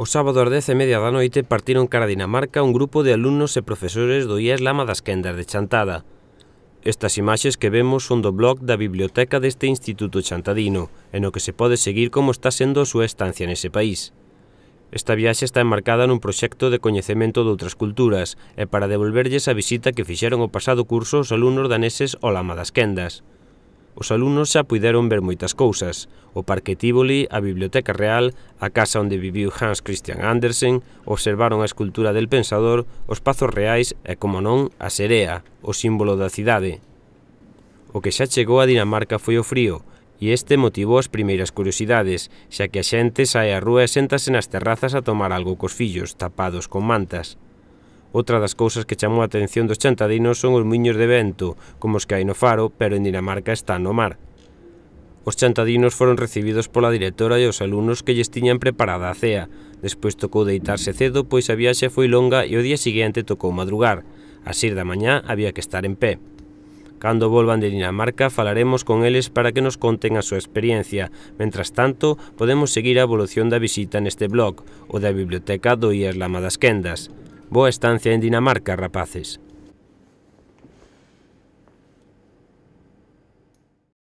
O sábado ás 10 e media da noite partiron cara a Dinamarca un grupo de alumnos e profesores do IES Lama das Quendas de Chantada. Estas imaxes que vemos son do blog da biblioteca deste Instituto Chantadino, e no que se pode seguir como está sendo a súa estancia nese país. Esta viaxe está enmarcada nun proxecto de coñecemento de outras culturas e para devolverlles a visita que fixeron o pasado curso os alumnos daneses ao Lama das Quendas os alumnos xa puideron ver moitas cousas, o Parque Tívoli, a Biblioteca Real, a casa onde viviu Hans Christian Andersen, observaron a escultura del pensador, os pazos reais e, como non, a serea, o símbolo da cidade. O que xa chegou a Dinamarca foi o frío, e este motivou as primeiras curiosidades, xa que a xente sae á rúa e sentase nas terrazas a tomar algo cos fillos, tapados con mantas. Outra das cousas que chamou a atención dos chantadinos son os muiños de vento, como os que hai no Faro, pero en Dinamarca están no mar. Os chantadinos foron recibidos pola directora e os alumnos que lles tiñan preparada a cea. Despois tocou deitarse cedo, pois a viaxe foi longa e o día seguinte tocou madrugar. A xir da mañá había que estar en pé. Cando volvan de Dinamarca falaremos con eles para que nos conten a súa experiencia. Mentras tanto, podemos seguir a evolución da visita neste blog, o da Biblioteca do IAS Lama das Quendas. Boa estancia en Dinamarca, rapaces.